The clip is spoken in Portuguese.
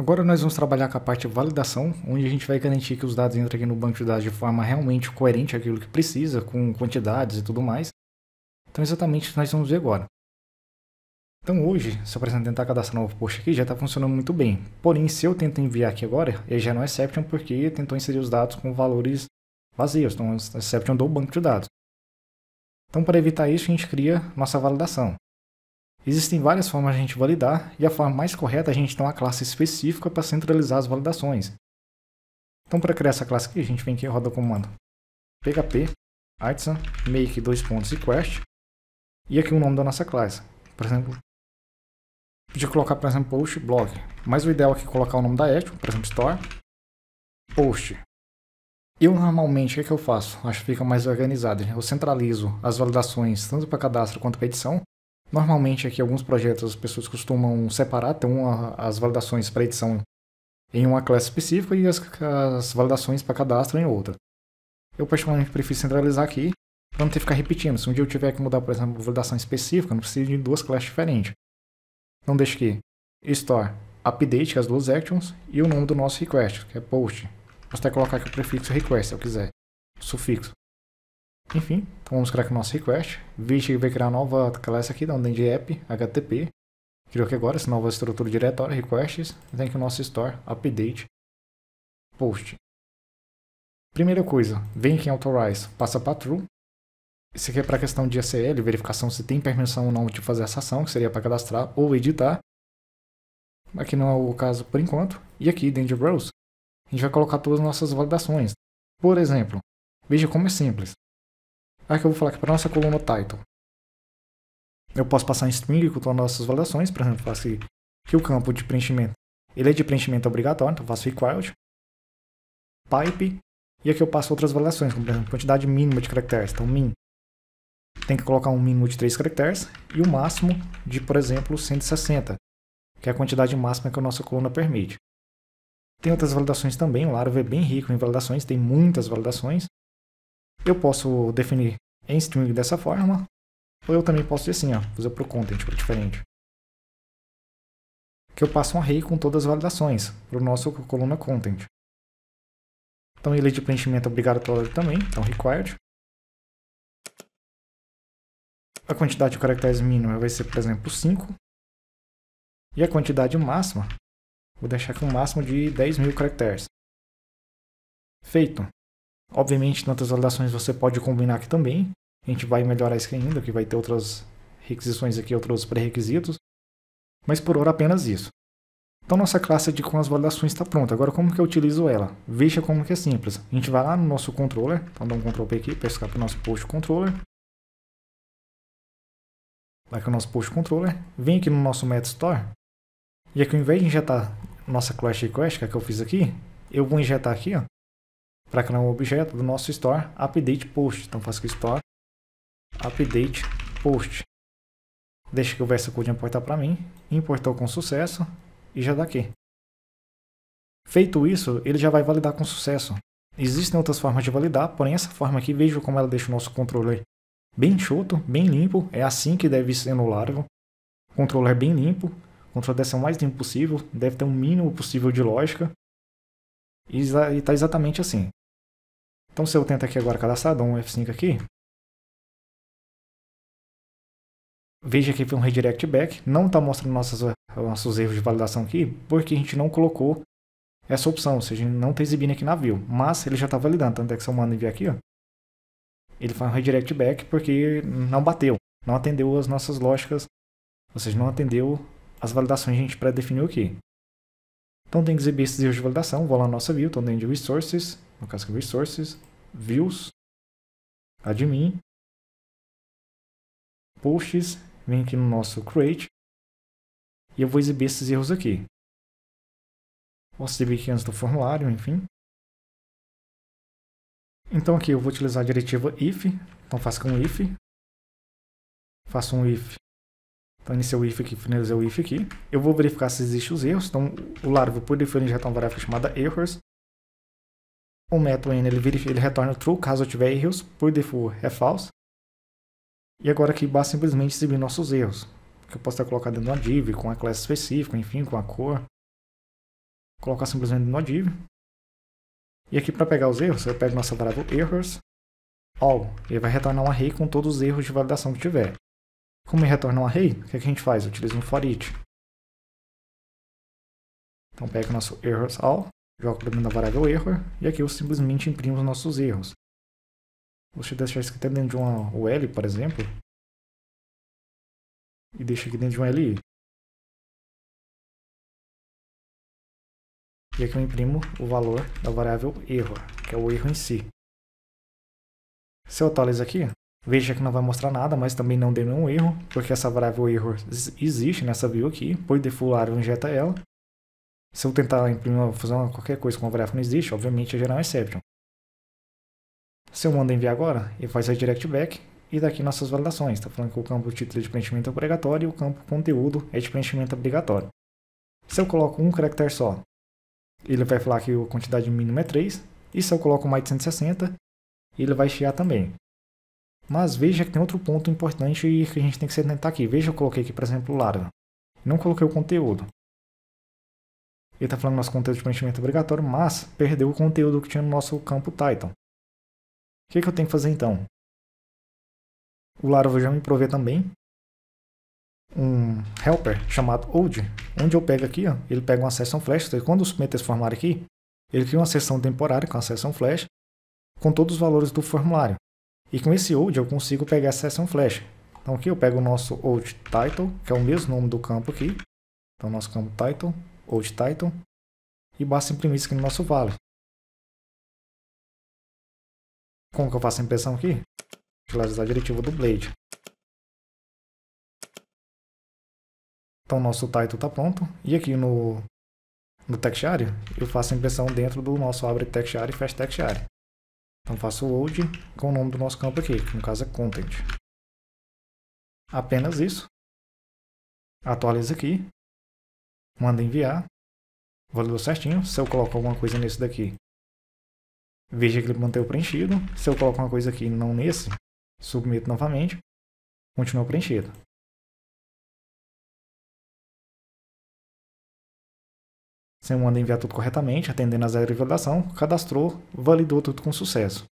Agora nós vamos trabalhar com a parte de validação, onde a gente vai garantir que os dados entram aqui no banco de dados de forma realmente coerente aquilo que precisa, com quantidades e tudo mais. Então exatamente o que nós vamos ver agora. Então hoje, se eu precisar tentar cadastrar um novo post aqui, já está funcionando muito bem. Porém, se eu tento enviar aqui agora, ele já não é exception porque tentou inserir os dados com valores vazios, então exception é do banco de dados. Então para evitar isso, a gente cria nossa validação. Existem várias formas de a gente validar, e a forma mais correta é a gente ter uma classe específica para centralizar as validações. Então para criar essa classe aqui, a gente vem aqui e roda o comando php artisan make dois pontos request e aqui o nome da nossa classe. Por exemplo, podia colocar, por exemplo, post blog, mas o ideal é colocar o nome da action, por exemplo, store post. Eu normalmente, o que, é que eu faço? Acho que fica mais organizado. Né? Eu centralizo as validações tanto para cadastro quanto para edição, Normalmente aqui alguns projetos as pessoas costumam separar, então as validações para edição em uma classe específica e as, as validações para cadastro em outra. Eu particularmente prefiro centralizar aqui para não ter que ficar repetindo. Se um dia eu tiver que mudar, por exemplo, uma validação específica, não preciso de duas classes diferentes. Então deixa aqui store update, que é as duas actions, e o nome do nosso request, que é post. Posso até colocar aqui o prefixo request, se eu quiser, o sufixo. Enfim, então vamos criar aqui o nosso request. Vist vai criar nova classe aqui, da um de app, HTTP. Criou aqui agora essa nova estrutura diretória, diretório, requests. E tem aqui o nosso store, update, post. Primeira coisa, vem aqui em authorize, passa para true. Isso aqui é para questão de ACL, verificação se tem permissão ou não de fazer essa ação, que seria para cadastrar ou editar. Aqui não é o caso por enquanto. E aqui, dentro de Browse, a gente vai colocar todas as nossas validações. Por exemplo, veja como é simples. Ah, que eu vou falar aqui para nossa coluna title. Eu posso passar em string com nossas validações, por exemplo, faço que o campo de preenchimento, ele é de preenchimento obrigatório, então faço required, pipe, e aqui eu passo outras validações, como por exemplo, quantidade mínima de caracteres, então min, tem que colocar um mínimo de 3 caracteres, e o máximo de, por exemplo, 160, que é a quantidade máxima que a nossa coluna permite. Tem outras validações também, o Laravel é bem rico em validações, tem muitas validações, eu posso definir em string dessa forma, ou eu também posso dizer assim, ó, usa para o content, para diferente. Que eu passo um array com todas as validações para o nosso coluna content. Então, ele de preenchimento é obrigatório também, então required. A quantidade de caracteres mínima vai ser, por exemplo, 5. E a quantidade máxima, vou deixar aqui um máximo de 10 mil caracteres. Feito. Obviamente, outras validações você pode combinar aqui também. A gente vai melhorar isso ainda, que vai ter outras requisições aqui, outros pré-requisitos. Mas por hora apenas isso. Então nossa classe de com as validações está pronta. Agora como que eu utilizo ela? Veja como que é simples. A gente vai lá no nosso controller. Então dá um Ctrl P aqui, pescar para o nosso post controller. Vai com o nosso post controller. Vem aqui no nosso MetaStore. E aqui ao invés de injetar nossa clash request, que, é que eu fiz aqui, eu vou injetar aqui ó, para criar um objeto do nosso store update post. Então faço que store update post. Deixa que o VersaCode importar para mim. Importou com sucesso e já dá aqui. Feito isso, ele já vai validar com sucesso. Existem outras formas de validar, porém essa forma aqui, veja como ela deixa o nosso controller bem chuto, bem limpo. É assim que deve ser no Laravel. Controller é bem limpo, controle deve ser o mais limpo possível, deve ter o um mínimo possível de lógica. E está exatamente assim. Então se eu tento aqui agora cadastrar, dou um F5 aqui. Veja que foi um redirect back, não está mostrando nossos, nossos erros de validação aqui, porque a gente não colocou essa opção, ou seja, não está exibindo aqui na view, mas ele já está validando, tanto é que se eu mando enviar aqui, ó, ele faz um redirect back porque não bateu, não atendeu as nossas lógicas, ou seja, não atendeu as validações que a gente pré-definiu aqui. Então tem que exibir esses erros de validação, vou lá na nossa view, estou dentro de resources, no caso aqui resources, views, admin, posts, vem aqui no nosso create e eu vou exibir esses erros aqui. Posso exibir aqui antes do formulário, enfim. Então aqui eu vou utilizar a diretiva if, então faço um if, faço um if, então iniciei o if aqui, finalizei o if aqui. Eu vou verificar se existem os erros, então o Laravel por definição já tem uma variável chamada errors, o método N ele, ele retorna true caso eu tiver erros, por default é false. E agora aqui basta simplesmente exibir nossos erros, que eu posso ter colocado dentro de uma div, com a classe específica, enfim, com a cor. Colocar simplesmente no div. E aqui para pegar os erros, eu pego nossa variável errors, all, ele vai retornar um array com todos os erros de validação que tiver. Como ele retorna um array, o que, é que a gente faz? Utiliza um for each. Então pega o nosso errors all, Jogo o dentro da variável erro e aqui eu simplesmente imprimo os nossos erros. Você deixar isso aqui até dentro de uma UL, por exemplo, e deixa aqui dentro de um LI. E aqui eu imprimo o valor da variável erro, que é o erro em si. Se eu atualizo aqui, veja que não vai mostrar nada, mas também não deu nenhum erro, porque essa variável erro existe nessa view aqui, por default injeta ela. Se eu tentar imprimir, fazer uma, qualquer coisa com uma variável que não existe, obviamente gerar um é exception. Se eu mando enviar agora, ele faz redirect back e daqui nossas validações. Está falando que o campo título é de preenchimento obrigatório e o campo conteúdo é de preenchimento obrigatório. Se eu coloco um caractere só, ele vai falar que a quantidade mínima é 3. E se eu coloco mais de 160, ele vai chiar também. Mas veja que tem outro ponto importante que a gente tem que tentar aqui. Veja, eu coloquei aqui, por exemplo, o Lara. Não coloquei o conteúdo. Ele está falando nosso conteúdo de preenchimento é obrigatório, mas perdeu o conteúdo que tinha no nosso campo title. O que, que eu tenho que fazer então? O Laravel já me provê também um helper chamado old, onde eu pego aqui, ó, ele pega uma sessão flash, então, quando os meters formarem aqui, ele cria uma sessão temporária com a sessão flash, com todos os valores do formulário. E com esse old eu consigo pegar a sessão flash. Então aqui eu pego o nosso old title, que é o mesmo nome do campo aqui. Então nosso campo title, de Title e basta imprimir isso aqui no nosso valor. Como que eu faço a impressão aqui? Utilizar a diretiva do Blade. Então nosso title está pronto. E aqui no, no textarea eu faço a impressão dentro do nosso abre textarea e fecha textarea. Então faço o load com o nome do nosso campo aqui, que no caso é content. Apenas isso. Atualiza aqui Manda enviar. Validou certinho. Se eu colocar alguma coisa nesse daqui, veja que ele manteve preenchido. Se eu colocar uma coisa aqui não nesse, submeto novamente. Continua preenchido. Você manda enviar tudo corretamente, atendendo às zero de validação, cadastrou, validou tudo com sucesso.